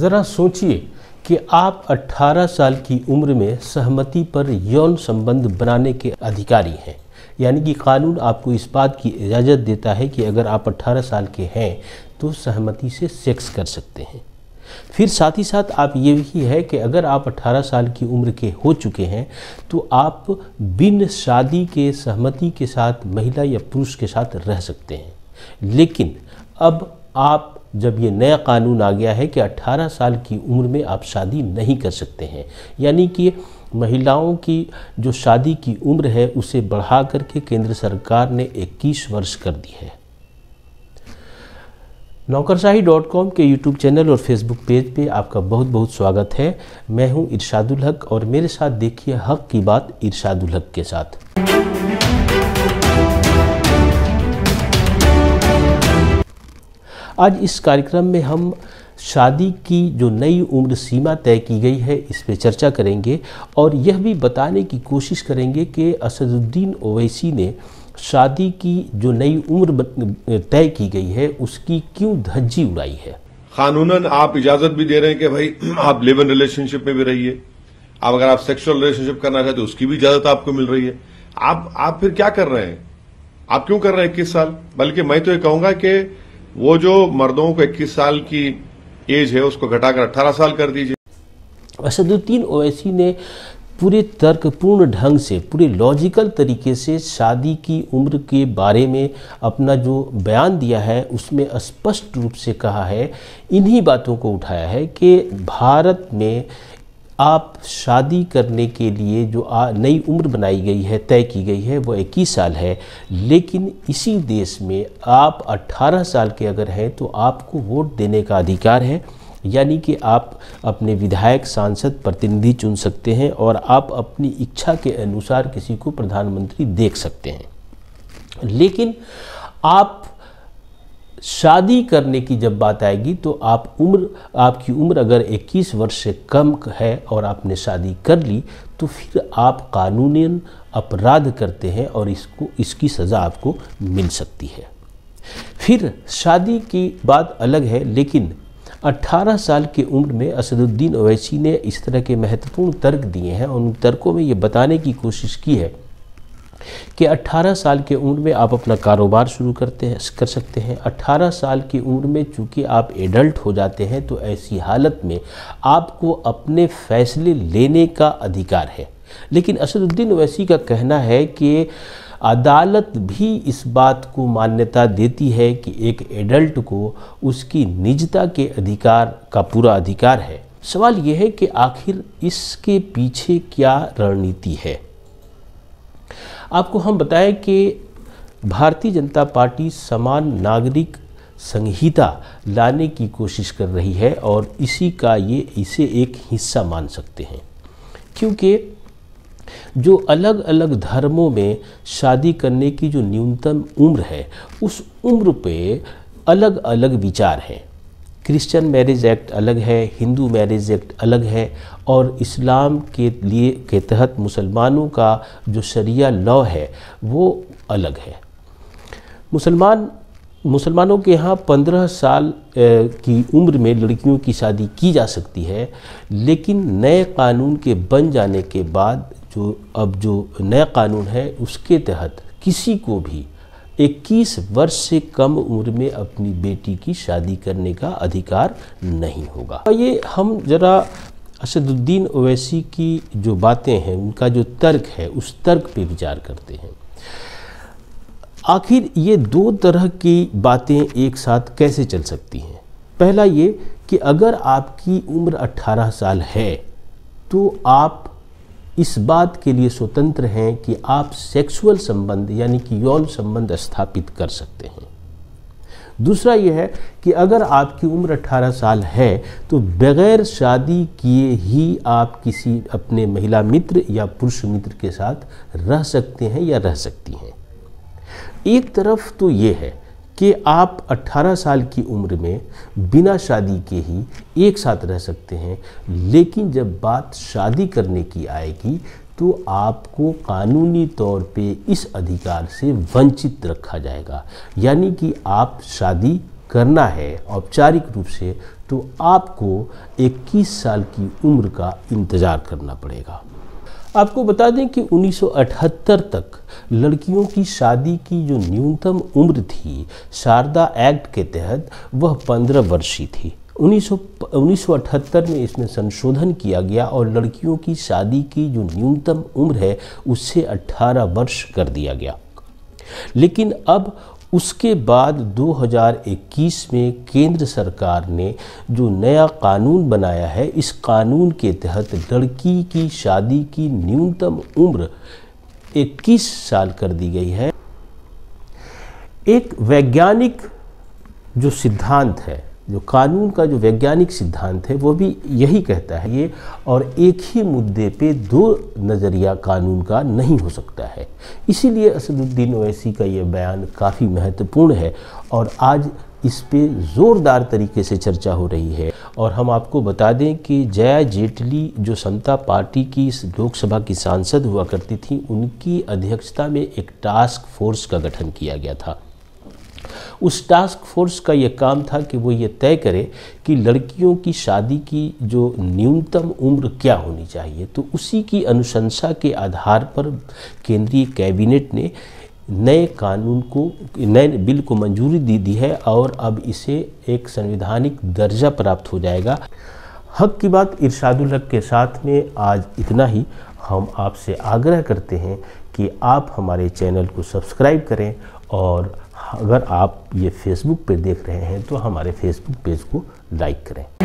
ज़रा सोचिए कि आप 18 साल की उम्र में सहमति पर यौन संबंध बनाने के अधिकारी हैं यानी कि कानून आपको इस बात की इजाज़त देता है कि अगर आप 18 साल के हैं तो सहमति से सेक्स कर सकते हैं फिर साथ ही साथ आप ये भी है कि अगर आप 18 साल की उम्र के हो चुके हैं तो आप बिन शादी के सहमति के साथ महिला या पुरुष के साथ रह सकते हैं लेकिन अब आप जब ये नया कानून आ गया है कि 18 साल की उम्र में आप शादी नहीं कर सकते हैं यानी कि महिलाओं की जो शादी की उम्र है उसे बढ़ा करके केंद्र सरकार ने 21 वर्ष कर दी है नौकरशाही डॉट कॉम के यूट्यूब चैनल और फेसबुक पेज पे आपका बहुत बहुत स्वागत है मैं हूं इरशादुल हक और मेरे साथ देखिए हक की बात इरशादुल हक के साथ आज इस कार्यक्रम में हम शादी की जो नई उम्र सीमा तय की गई है इस पर चर्चा करेंगे और यह भी बताने की कोशिश करेंगे कि असदुद्दीन ओवैसी ने शादी की जो नई उम्र तय की गई है उसकी क्यों धज्जी उड़ाई है कानूनन आप इजाजत भी दे रहे हैं कि भाई आप लिव इन रिलेशनशिप में भी रहिए आप अगर आप सेक्सुअल रिलेशनशिप करना चाहते हो उसकी भी इजाजत आपको मिल रही है आप आप फिर क्या कर रहे हैं आप क्यों कर रहे हैं इक्कीस साल बल्कि मैं तो ये कहूंगा कि वो जो मर्दों को 21 साल की एज है उसको घटाकर 18 साल कर दीजिए असदुद्दीन ओवैसी ने पूरे तर्कपूर्ण ढंग से पूरे लॉजिकल तरीके से शादी की उम्र के बारे में अपना जो बयान दिया है उसमें स्पष्ट रूप से कहा है इन्हीं बातों को उठाया है कि भारत में आप शादी करने के लिए जो नई उम्र बनाई गई है तय की गई है वो इक्कीस साल है लेकिन इसी देश में आप 18 साल के अगर हैं तो आपको वोट देने का अधिकार है यानी कि आप अपने विधायक सांसद प्रतिनिधि चुन सकते हैं और आप अपनी इच्छा के अनुसार किसी को प्रधानमंत्री देख सकते हैं लेकिन आप शादी करने की जब बात आएगी तो आप उम्र आपकी उम्र अगर 21 वर्ष से कम है और आपने शादी कर ली तो फिर आप कानूनन अपराध करते हैं और इसको इसकी सज़ा आपको मिल सकती है फिर शादी की बात अलग है लेकिन 18 साल की उम्र में असदुद्दीन अवैसी ने इस तरह के महत्वपूर्ण तर्क दिए हैं और उन तर्कों में ये बताने की कोशिश की है कि 18 साल की उम्र में आप अपना कारोबार शुरू करते हैं कर सकते हैं 18 साल की उम्र में चूंकि आप एडल्ट हो जाते हैं तो ऐसी हालत में आपको अपने फैसले लेने का अधिकार है लेकिन असदुद्दीन अवैसी का कहना है कि अदालत भी इस बात को मान्यता देती है कि एक एडल्ट को उसकी निजता के अधिकार का पूरा अधिकार है सवाल यह है कि आखिर इसके पीछे क्या रणनीति है आपको हम बताएं कि भारतीय जनता पार्टी समान नागरिक संहिता लाने की कोशिश कर रही है और इसी का ये इसे एक हिस्सा मान सकते हैं क्योंकि जो अलग अलग धर्मों में शादी करने की जो न्यूनतम उम्र है उस उम्र पे अलग अलग विचार हैं क्रिश्चियन मैरिज एक्ट अलग है हिंदू मैरिज एक्ट अलग है और इस्लाम के लिए के तहत मुसलमानों का जो शरिया लॉ है वो अलग है मुसलमान मुसलमानों के यहाँ पंद्रह साल की उम्र में लड़कियों की शादी की जा सकती है लेकिन नए कानून के बन जाने के बाद जो अब जो नया कानून है उसके तहत किसी को भी 21 वर्ष से कम उम्र में अपनी बेटी की शादी करने का अधिकार नहीं होगा तो ये हम जरा असदुद्दीन ओवैसी की जो बातें हैं उनका जो तर्क है उस तर्क पे विचार करते हैं आखिर ये दो तरह की बातें एक साथ कैसे चल सकती हैं पहला ये कि अगर आपकी उम्र 18 साल है तो आप इस बात के लिए स्वतंत्र हैं कि आप सेक्सुअल संबंध यानी कि यौन संबंध स्थापित कर सकते हैं दूसरा यह है कि अगर आपकी उम्र 18 साल है तो बगैर शादी किए ही आप किसी अपने महिला मित्र या पुरुष मित्र के साथ रह सकते हैं या रह सकती हैं एक तरफ तो ये है कि आप 18 साल की उम्र में बिना शादी के ही एक साथ रह सकते हैं लेकिन जब बात शादी करने की आएगी तो आपको कानूनी तौर पे इस अधिकार से वंचित रखा जाएगा यानी कि आप शादी करना है औपचारिक रूप से तो आपको 21 साल की उम्र का इंतज़ार करना पड़ेगा आपको बता दें कि 1978 तक लड़कियों की शादी की जो न्यूनतम उम्र थी शारदा एक्ट के तहत वह 15 वर्षीय थी 1978 में इसमें संशोधन किया गया और लड़कियों की शादी की जो न्यूनतम उम्र है उससे 18 वर्ष कर दिया गया लेकिन अब उसके बाद 2021 में केंद्र सरकार ने जो नया कानून बनाया है इस कानून के तहत लड़की की शादी की न्यूनतम उम्र 21 साल कर दी गई है एक वैज्ञानिक जो सिद्धांत है जो कानून का जो वैज्ञानिक सिद्धांत है वो भी यही कहता है ये और एक ही मुद्दे पे दो नज़रिया कानून का नहीं हो सकता है इसीलिए असदुद्दीन ओवैसी का ये बयान काफ़ी महत्वपूर्ण है और आज इस पे ज़ोरदार तरीके से चर्चा हो रही है और हम आपको बता दें कि जया जेटली जो समता पार्टी की लोकसभा की सांसद हुआ करती थी उनकी अध्यक्षता में एक टास्क फोर्स का गठन किया गया था उस टास्क फोर्स का यह काम था कि वो ये तय करे कि लड़कियों की शादी की जो न्यूनतम उम्र क्या होनी चाहिए तो उसी की अनुशंसा के आधार पर केंद्रीय कैबिनेट ने नए कानून को नए बिल को मंजूरी दे दी है और अब इसे एक संवैधानिक दर्जा प्राप्त हो जाएगा हक की बात इरशादुल हक के साथ में आज इतना ही हम आपसे आग्रह करते हैं कि आप हमारे चैनल को सब्सक्राइब करें और अगर आप ये फेसबुक पे देख रहे हैं तो हमारे फेसबुक पेज को लाइक करें